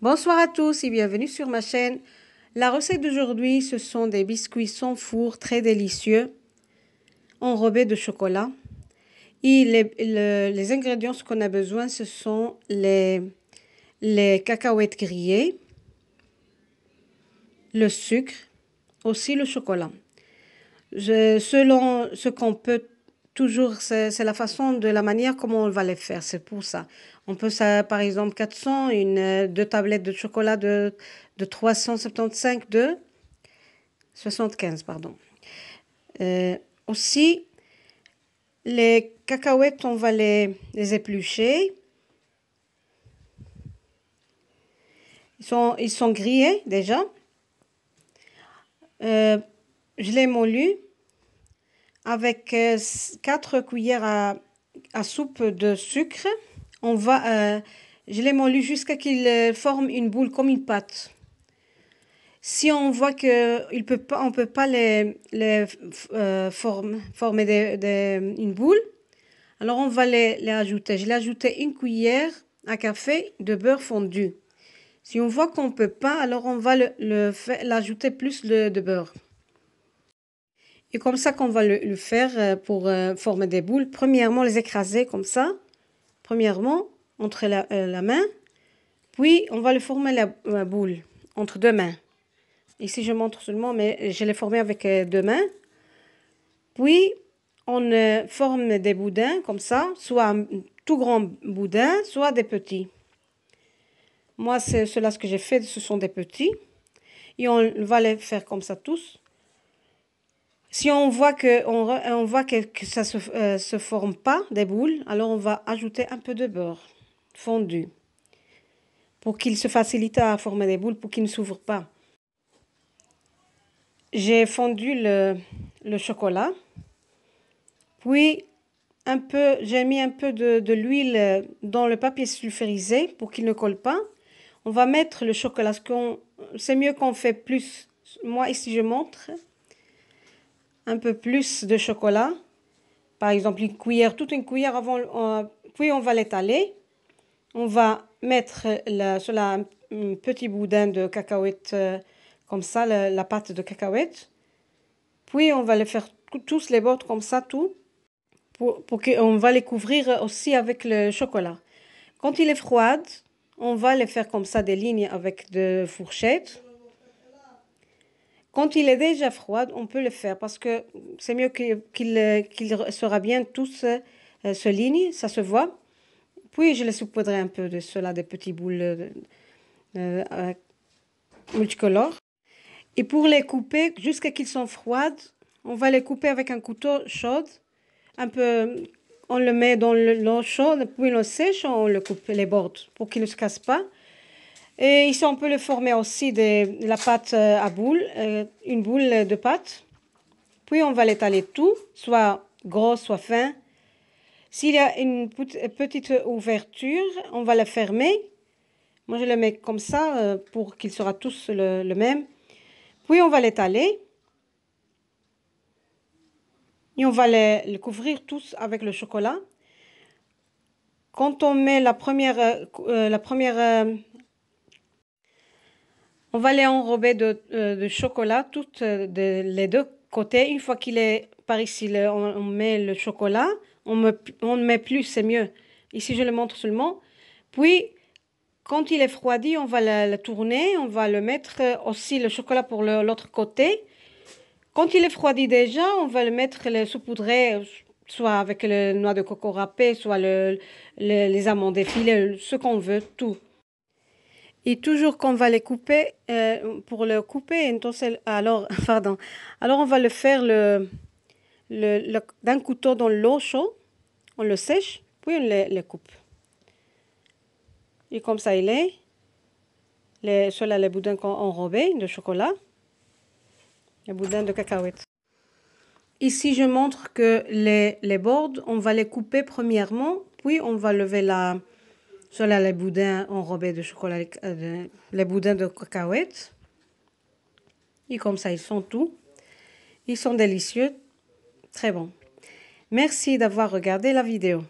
Bonsoir à tous et bienvenue sur ma chaîne. La recette d'aujourd'hui, ce sont des biscuits sans four très délicieux, enrobés de chocolat. Et les, les ingrédients qu'on a besoin, ce sont les, les cacahuètes grillées, le sucre, aussi le chocolat. Je, selon ce qu'on peut toujours, c'est la façon de la manière comment on va les faire. C'est pour ça. On peut, ça, par exemple, 400, une, euh, deux tablettes de chocolat de, de 375, de 75, pardon. Euh, aussi, les cacahuètes, on va les, les éplucher. Ils sont, ils sont grillés déjà. Euh, je les mollus. Avec 4 euh, cuillères à, soupe de sucre, on va euh, je les moulu jusqu'à qu'il euh, forme une boule comme une pâte. Si on voit qu'on peut pas, on peut pas les, les former une boule, alors on va les, ajouter. Je l'ai ajouté une cuillère à café de beurre fondu. Si on voit qu'on ne peut pas, alors on va l'ajouter plus de beurre. Et comme ça qu'on va le, faire euh, pour euh, former des boules. Premièrement, les écraser comme ça. Premièrement, entre euh, la, main. Puis, on va le former la, la, boule entre deux mains. Ici, je montre seulement, mais je l'ai formé avec deux mains. Puis, on forme des boudins comme ça, soit un tout grand boudin, soit des petits. Moi, c'est cela ce que j'ai fait, ce sont des petits. Et on va les faire comme ça tous. Si on voit que, on, voit ça ne euh, se, forme pas, des boules, alors on va ajouter un peu de beurre fondu pour qu'il se facilite à former des boules, pour qu'il ne s'ouvre pas. J'ai fondu le, chocolat, puis j'ai mis un peu de, l'huile dans le papier sulfurisé pour qu'il ne colle pas. On va mettre le chocolat, c'est mieux qu'on fait plus. Moi ici je montre, un peu plus de chocolat. Par exemple, une cuillère, toute une cuillère avant. Euh, puis on va l'étaler. On va mettre la, sur un petit boudin de cacahuète euh, comme ça, la, pâte de cacahuète Puis on va les faire tous les bords comme ça, tout. Pour, que on va les couvrir aussi avec le chocolat. Quand il est froid, on va les faire comme ça des lignes avec de fourchettes. Quand il est déjà froid, on peut le faire parce que c'est mieux qu'il qu'il sera bien tous euh, ce se ligne, ça se voit. Puis je les saupoudrerai un peu de cela, des petites boules euh, euh, multicolores. Et pour les couper, jusqu'à qu'ils sont froides, on va les couper avec un couteau chaud. Un peu, on le met dans l'eau chaude, puis on le sèche, on le coupe les bords pour qu'ils ne se cassent pas. Et ici, on peut le former aussi de la pâte euh, à boule, euh, une boule de pâte. Puis, on va l'étaler tout, soit gros, soit fin. S'il y a une petite ouverture, on va la fermer. Moi, je le mets comme ça euh, pour qu'il sera tous le, même. Puis, on va l'étaler. Et on va le couvrir tous avec le chocolat. Quand on met la première, la première on va les enrober euh, de, chocolat, toutes euh, de, les deux côtés. Une fois qu'il est par ici, on, met le chocolat. On, ne met plus, c'est mieux. Ici, je le montre seulement. Puis, quand il est froidi, on va le, tourner. On va le mettre euh, aussi le chocolat pour l'autre côté. Quand il est froidi déjà, on va le mettre, le saupoudrer, soit avec le noix de coco râpé soit le, les amandes effilées, ce qu'on veut, tout. Et toujours qu'on va les couper, euh, pour le couper, alors, pardon, alors on va le faire le, le, d'un couteau dans l'eau chaude, on le sèche, puis on les coupe. Et comme ça, il est. Les, cela, les boudins enrobés de chocolat, les boudins de cacahuètes. Ici, je montre que les, les bords, on va les couper premièrement, puis on va lever la, cela, les boudins enrobés de chocolat, euh, les boudins de cacahuètes. Et comme ça, ils sont tous, Ils sont délicieux, très bons. Merci d'avoir regardé la vidéo.